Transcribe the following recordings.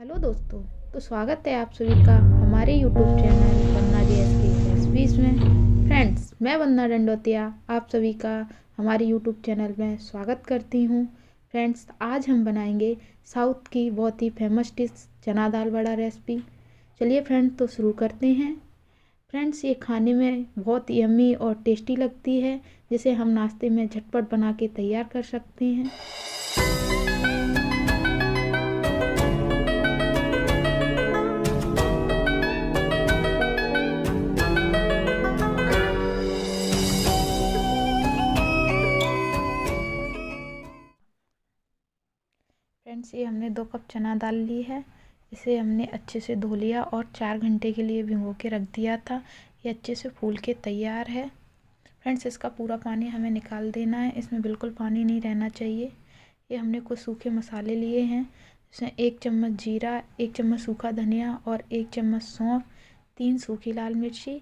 hello दोस्तों तो स्वागत है आप सभी का हमारे यूट्यूब चैनल वंदना जी एस के रेसिपीज में फ्रेंड्स मैं वंदना डंडोतिया आप सभी का हमारे यूट्यूब चैनल में स्वागत करती हूँ फ्रेंड्स आज हम बनाएंगे साउथ की बहुत ही फेमस डिश चना दाल बड़ा रेसिपी चलिए फ्रेंड्स तो शुरू करते हैं फ्रेंड्स ये खाने में बहुत यम्मी और टेस्टी लगती है जिसे हम नाश्ते में झटपट बना के तैयार कर सकते हैं फ्रेंड्स ये हमने दो कप चना दाल ली है इसे हमने अच्छे से धो लिया और चार घंटे के लिए भिगो के रख दिया था ये अच्छे से फूल के तैयार है फ्रेंड्स इसका पूरा पानी हमें निकाल देना है इसमें बिल्कुल पानी नहीं रहना चाहिए ये हमने कुछ सूखे मसाले लिए हैं इसमें एक चम्मच जीरा एक चम्मच सूखा धनिया और एक चम्मच सौंफ तीन सूखी लाल मिर्ची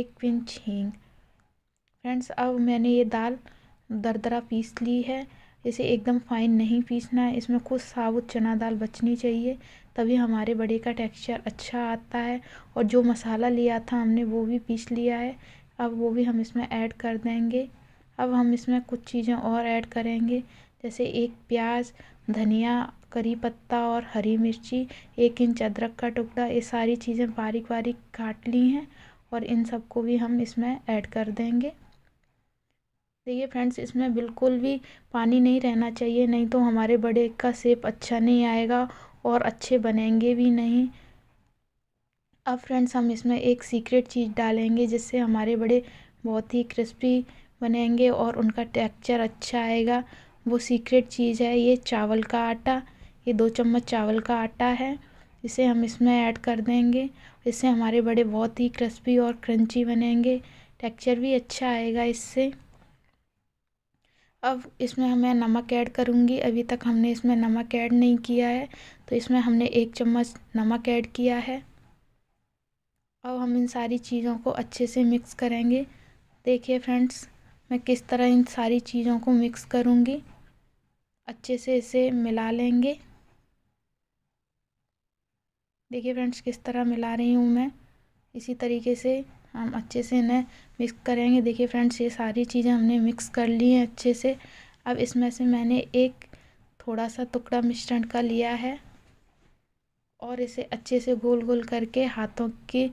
एक पिंच हींग फ्रेंड्स अब मैंने ये दाल दरदरा पीस ली है इसे एकदम फाइन नहीं पीसना है इसमें कुछ साबुत चना दाल बचनी चाहिए तभी हमारे बड़े का टेक्सचर अच्छा आता है और जो मसाला लिया था हमने वो भी पीस लिया है अब वो भी हम इसमें ऐड कर देंगे अब हम इसमें कुछ चीज़ें और ऐड करेंगे जैसे एक प्याज धनिया करी पत्ता और हरी मिर्ची एक इंच अदरक का टुकड़ा ये सारी चीज़ें बारीक बारीक काट ली हैं और इन सबको भी हम इसमें ऐड कर देंगे देखिए फ्रेंड्स इसमें बिल्कुल भी पानी नहीं रहना चाहिए नहीं तो हमारे बड़े का सेप अच्छा नहीं आएगा और अच्छे बनेंगे भी नहीं अब फ्रेंड्स हम इसमें एक सीक्रेट चीज़ डालेंगे जिससे हमारे बड़े बहुत ही क्रिस्पी बनेंगे और उनका टेक्चर अच्छा आएगा वो सीक्रेट चीज़ है ये चावल का आटा ये दो चम्मच चावल का आटा है इसे हम इसमें ऐड कर देंगे इससे हमारे बड़े बहुत ही क्रिस्पी और क्रंची बनेंगे टेक्चर भी अच्छा आएगा इससे अब इसमें हमें नमक ऐड करूँगी अभी तक हमने इसमें नमक ऐड नहीं किया है तो इसमें हमने एक चम्मच नमक ऐड किया है अब हम इन सारी चीज़ों को अच्छे से मिक्स करेंगे देखिए फ्रेंड्स मैं किस तरह इन सारी चीज़ों को मिक्स करूँगी अच्छे से इसे मिला लेंगे देखिए फ्रेंड्स किस तरह मिला रही हूँ मैं इसी तरीके से हम अच्छे से इन्हें मिक्स करेंगे देखिए फ्रेंड्स ये सारी चीज़ें हमने मिक्स कर ली हैं अच्छे से अब इसमें से मैंने एक थोड़ा सा टुकड़ा मिश्रण का लिया है और इसे अच्छे से गोल गोल करके हाथों के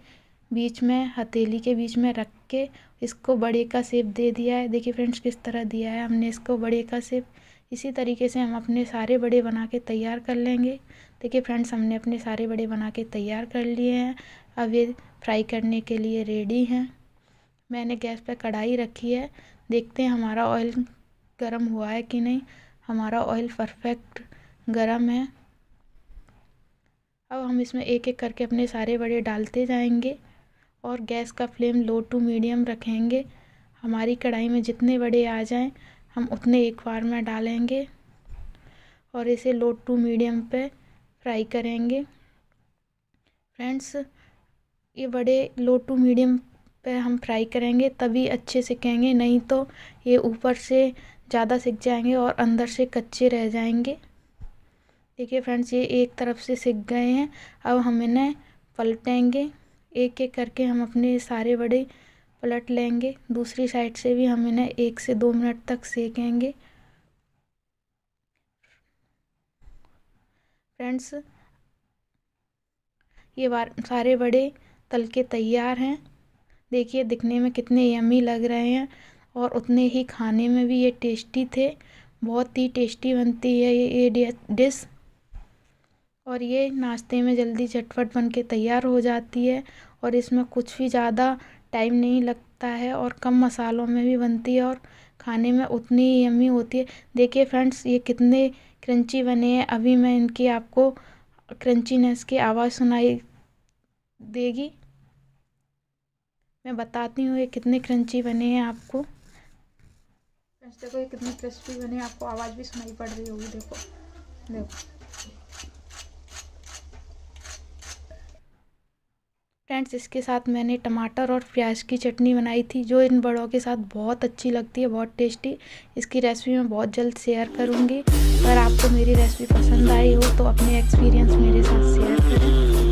बीच में हथेली के बीच में रख के इसको बड़े का सेप दे दिया है देखिए फ्रेंड्स किस तरह दिया है हमने इसको बड़े का सेप इसी तरीके से हम अपने सारे बड़े बना के तैयार कर लेंगे देखिए फ्रेंड्स हमने अपने सारे बड़े बना के तैयार कर लिए हैं अब ये फ्राई करने के लिए रेडी हैं मैंने गैस पर कढ़ाई रखी है देखते हैं हमारा ऑयल गर्म हुआ है कि नहीं हमारा ऑयल परफेक्ट गर्म है अब हम इसमें एक एक करके अपने सारे बड़े डालते जाएंगे और गैस का फ्लेम लो टू मीडियम रखेंगे हमारी कढ़ाई में जितने बड़े आ जाएं हम उतने एक बार में डालेंगे और इसे लो टू मीडियम पे फ्राई करेंगे फ्रेंड्स ये बड़े लो टू मीडियम पे हम फ्राई करेंगे तभी अच्छे सिकेंगे नहीं तो ये ऊपर से ज़्यादा सिक जाएंगे और अंदर से कच्चे रह जाएंगे देखिए फ्रेंड्स ये एक तरफ से सिक गए हैं अब हम इन्हें पलटेंगे एक एक करके हम अपने सारे बड़े पलट लेंगे दूसरी साइड से भी हम इन्हें एक से दो मिनट तक सेकेंगे फ्रेंड्स ये बार सारे बड़े तल के तैयार हैं देखिए दिखने में कितने यमी लग रहे हैं और उतने ही खाने में भी ये टेस्टी थे बहुत ही टेस्टी बनती है ये ये डिश और ये नाश्ते में जल्दी झटपट बन के तैयार हो जाती है और इसमें कुछ भी ज़्यादा टाइम नहीं लगता है और कम मसालों में भी बनती है और खाने में उतनी ही यमी होती है देखिए फ्रेंड्स ये कितने क्रंची बने हैं अभी मैं इनकी आपको क्रंचीनेस की आवाज़ सुनाई देगी मैं बताती हूँ ये कितने क्रंची बने हैं आपको देखो ये कितने क्रिस्पी बने आपको आवाज़ भी सुनाई पड़ रही होगी देखो देखो फ्रेंड्स इसके साथ मैंने टमाटर और प्याज की चटनी बनाई थी जो इन बड़ों के साथ बहुत अच्छी लगती है बहुत टेस्टी इसकी रेसिपी मैं बहुत जल्द शेयर करूँगी अगर आपको मेरी रेसिपी पसंद आई हो तो अपने एक्सपीरियंस मेरे साथ शेयर करें